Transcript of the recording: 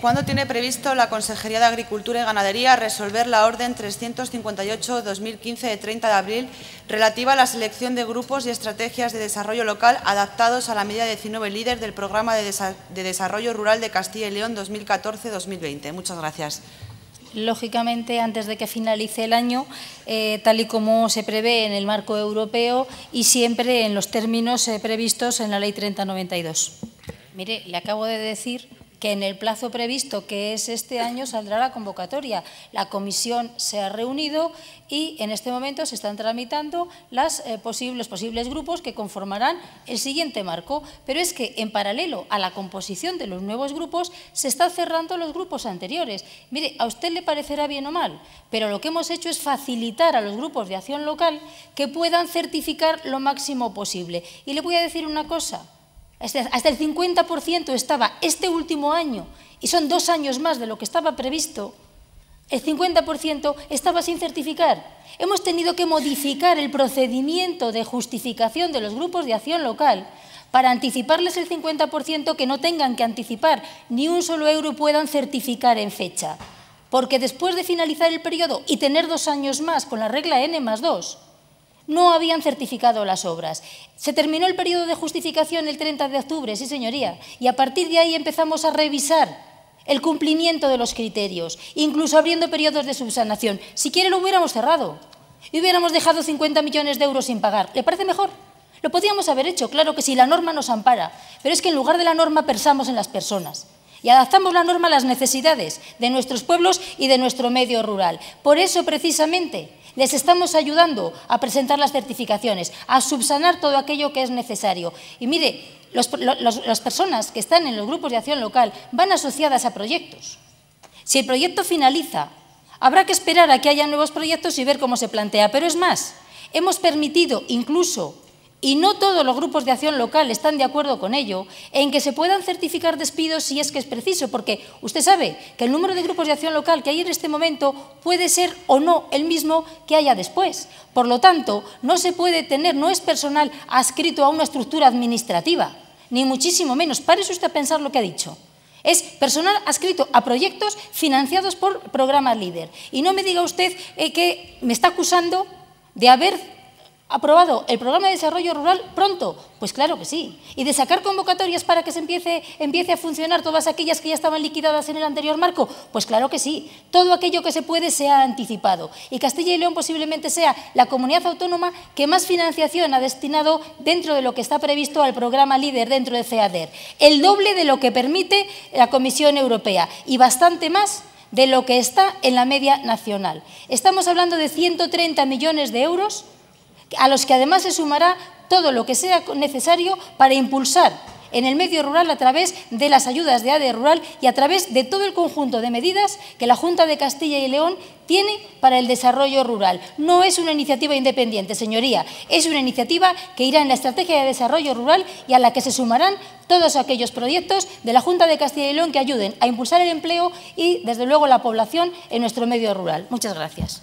¿Cuándo tiene previsto la Consejería de Agricultura y Ganadería resolver la Orden 358-2015 de 30 de abril relativa a la selección de grupos y estrategias de desarrollo local adaptados a la medida 19 líder del Programa de, Desarrollo Rural de Castilla y León 2014-2020? Muchas gracias. Lógicamente, antes de que finalice el año, eh, tal y como se prevé en el marco europeo y siempre en los términos eh, previstos en la Ley 3092. Mire, le acabo de decir que en el plazo previsto, que es este año, saldrá la convocatoria. La comisión se ha reunido y en este momento se están tramitando eh, los posibles grupos que conformarán el siguiente marco. Pero es que, en paralelo a la composición de los nuevos grupos, se están cerrando los grupos anteriores. Mire, a usted le parecerá bien o mal, pero lo que hemos hecho es facilitar a los grupos de acción local que puedan certificar lo máximo posible. Y le voy a decir una cosa. Este, hasta el 50% estaba este último año, y son dos años más de lo que estaba previsto, el 50% estaba sin certificar. Hemos tenido que modificar el procedimiento de justificación de los grupos de acción local para anticiparles el 50% que no tengan que anticipar ni un solo euro puedan certificar en fecha. Porque después de finalizar el periodo y tener dos años más con la regla N más 2, no habían certificado las obras. Se terminó el periodo de justificación el 30 de octubre, sí señoría, y a partir de ahí empezamos a revisar el cumplimiento de los criterios, incluso abriendo periodos de subsanación. Si quiere lo hubiéramos cerrado y hubiéramos dejado 50 millones de euros sin pagar. ¿Le parece mejor? Lo podíamos haber hecho, claro que sí, la norma nos ampara, pero es que en lugar de la norma pensamos en las personas y adaptamos la norma a las necesidades de nuestros pueblos y de nuestro medio rural. Por eso, precisamente, les estamos ayudando a presentar las certificaciones, a subsanar todo aquello que es necesario. Y mire, las personas que están en los grupos de acción local van asociadas a proyectos. Si el proyecto finaliza, habrá que esperar a que haya nuevos proyectos y ver cómo se plantea. Pero es más, hemos permitido incluso y no todos los grupos de acción local están de acuerdo con ello, en que se puedan certificar despidos si es que es preciso, porque usted sabe que el número de grupos de acción local que hay en este momento puede ser o no el mismo que haya después. Por lo tanto, no se puede tener, no es personal adscrito a una estructura administrativa, ni muchísimo menos. Parece usted a pensar lo que ha dicho. Es personal adscrito a proyectos financiados por programas líder. Y no me diga usted eh, que me está acusando de haber aprobado el programa de desarrollo rural pronto? Pues claro que sí. Y de sacar convocatorias para que se empiece, a funcionar todas aquellas que ya estaban liquidadas en el anterior marco? Pues claro que sí. Todo aquello que se puede se ha anticipado. Y Castilla y León posiblemente sea la comunidad autónoma que más financiación ha destinado dentro de lo que está previsto al programa líder dentro de CEADER. El doble de lo que permite la Comisión Europea y bastante más de lo que está en la media nacional. Estamos hablando de 130 millones de euros a los que además se sumará todo lo que sea necesario para impulsar en el medio rural a través de las ayudas de ADE Rural y a través de todo el conjunto de medidas que la Junta de Castilla y León tiene para el desarrollo rural. No es una iniciativa independiente, señoría, es una iniciativa que irá en la estrategia de desarrollo rural y a la que se sumarán todos aquellos proyectos de la Junta de Castilla y León que ayuden a impulsar el empleo y, desde luego, la población en nuestro medio rural. Muchas gracias.